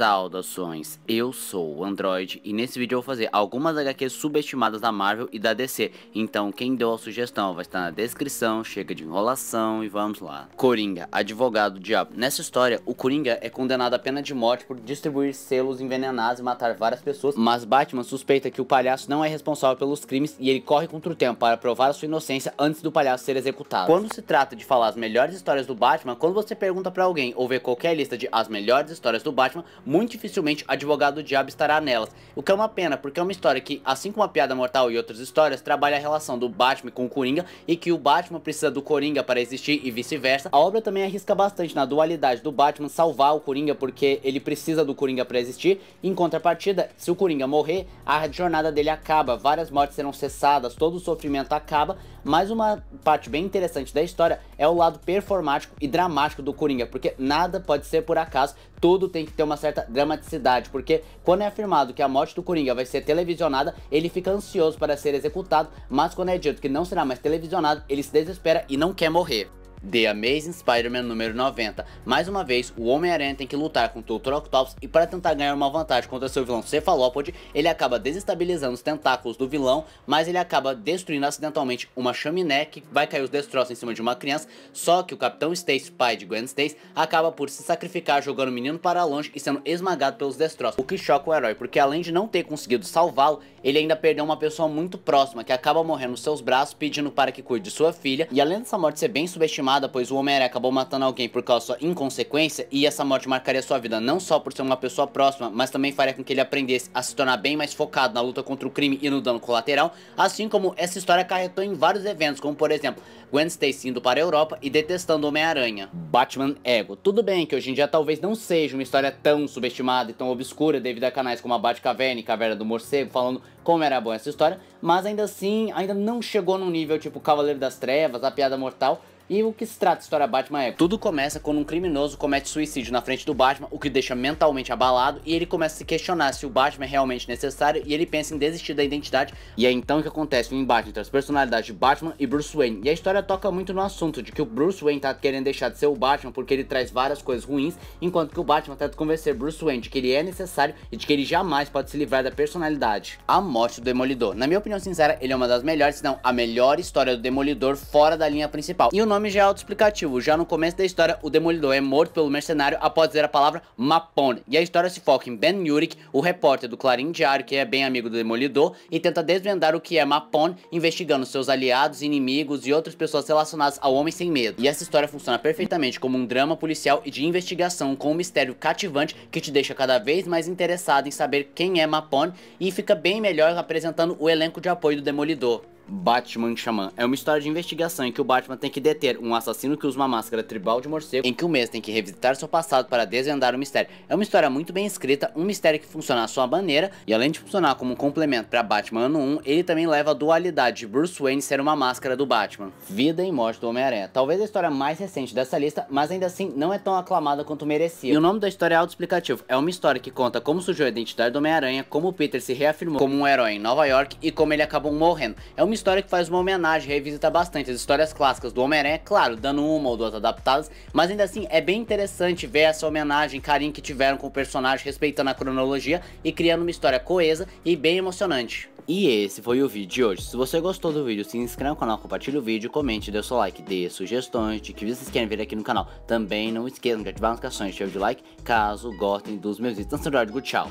Saudações, eu sou o Android e nesse vídeo eu vou fazer algumas HQs subestimadas da Marvel e da DC, então quem deu a sugestão vai estar na descrição, chega de enrolação e vamos lá. Coringa, Advogado do Diabo. Nessa história, o Coringa é condenado à pena de morte por distribuir selos envenenados e matar várias pessoas, mas Batman suspeita que o palhaço não é responsável pelos crimes e ele corre contra o tempo para provar sua inocência antes do palhaço ser executado. Quando se trata de falar as melhores histórias do Batman, quando você pergunta pra alguém ou vê qualquer lista de as melhores histórias do Batman, muito dificilmente advogado do diabo estará nelas. O que é uma pena, porque é uma história que, assim como a Piada Mortal e outras histórias, trabalha a relação do Batman com o Coringa e que o Batman precisa do Coringa para existir e vice-versa. A obra também arrisca bastante na dualidade do Batman salvar o Coringa porque ele precisa do Coringa para existir. Em contrapartida, se o Coringa morrer, a jornada dele acaba, várias mortes serão cessadas, todo o sofrimento acaba, mas uma parte bem interessante da história é o lado performático e dramático do Coringa, porque nada pode ser por acaso, tudo tem que ter uma certa dramaticidade, porque quando é afirmado que a morte do Coringa vai ser televisionada, ele fica ansioso para ser executado, mas quando é dito que não será mais televisionado, ele se desespera e não quer morrer. The Amazing Spider-Man número 90. Mais uma vez, o Homem-Aranha tem que lutar contra o Troctops e para tentar ganhar uma vantagem contra seu vilão Cefalópode, ele acaba desestabilizando os tentáculos do vilão, mas ele acaba destruindo acidentalmente uma chaminé que vai cair os destroços em cima de uma criança, só que o Capitão Stacy, pai de Gwen Stacy, acaba por se sacrificar jogando o menino para longe e sendo esmagado pelos destroços, o que choca o herói, porque além de não ter conseguido salvá-lo, ele ainda perdeu uma pessoa muito próxima que acaba morrendo nos seus braços pedindo para que cuide de sua filha, e além dessa morte ser bem subestimada, pois o Homem-Aranha acabou matando alguém por causa da sua inconsequência e essa morte marcaria sua vida, não só por ser uma pessoa próxima, mas também faria com que ele aprendesse a se tornar bem mais focado na luta contra o crime e no dano colateral, assim como essa história acarretou em vários eventos, como por exemplo, Gwen Stacy indo para a Europa e detestando Homem-Aranha, Batman Ego. Tudo bem que hoje em dia talvez não seja uma história tão subestimada e tão obscura devido a canais como a Batcaverna e Caverna do Morcego falando como era boa essa história, mas ainda assim, ainda não chegou num nível tipo Cavaleiro das Trevas, A Piada Mortal, e o que se trata da história Batman é? Tudo começa quando um criminoso comete suicídio na frente do Batman, o que deixa mentalmente abalado, e ele começa a se questionar se o Batman é realmente necessário, e ele pensa em desistir da identidade, e é então que acontece o um embate entre as personalidades de Batman e Bruce Wayne. E a história toca muito no assunto de que o Bruce Wayne tá querendo deixar de ser o Batman porque ele traz várias coisas ruins, enquanto que o Batman tenta convencer Bruce Wayne de que ele é necessário e de que ele jamais pode se livrar da personalidade. A morte do Demolidor. Na minha opinião, opinião sincera, ele é uma das melhores, se não a melhor história do Demolidor fora da linha principal. E o nome já é autoexplicativo. Já no começo da história, o Demolidor é morto pelo mercenário após dizer a palavra Mapone. E a história se foca em Ben Urich, o repórter do Clarim Diário, que é bem amigo do Demolidor, e tenta desvendar o que é Mapone, investigando seus aliados, inimigos e outras pessoas relacionadas ao Homem Sem Medo. E essa história funciona perfeitamente como um drama policial e de investigação com um mistério cativante que te deixa cada vez mais interessado em saber quem é Mapone e fica bem melhor apresentando o elenco de apoio do Demolidor. Batman Xamã. É uma história de investigação em que o Batman tem que deter um assassino que usa uma máscara tribal de morcego, em que o mesmo tem que revisitar seu passado para desvendar o mistério. É uma história muito bem escrita, um mistério que funciona à sua maneira, e além de funcionar como um complemento para Batman ano 1, ele também leva a dualidade de Bruce Wayne ser uma máscara do Batman. Vida e morte do Homem-Aranha. Talvez a história mais recente dessa lista, mas ainda assim não é tão aclamada quanto merecia. E o nome da história é autoexplicativo. É uma história que conta como surgiu a identidade do Homem-Aranha, como o Peter se reafirmou como um herói em Nova York e como ele acabou morrendo. É uma história que faz uma homenagem, revisita bastante as histórias clássicas do Homem-Aranha, claro, dando uma ou duas adaptadas, mas ainda assim é bem interessante ver essa homenagem, carinho que tiveram com o personagem, respeitando a cronologia e criando uma história coesa e bem emocionante. E esse foi o vídeo de hoje. Se você gostou do vídeo, se inscreva no canal, compartilhe o vídeo, comente, dê seu like, dê sugestões de que vocês querem ver aqui no canal. Também não esqueçam de ativar as notificações, deixar o de like, caso gostem dos meus vídeos. Então, tchau.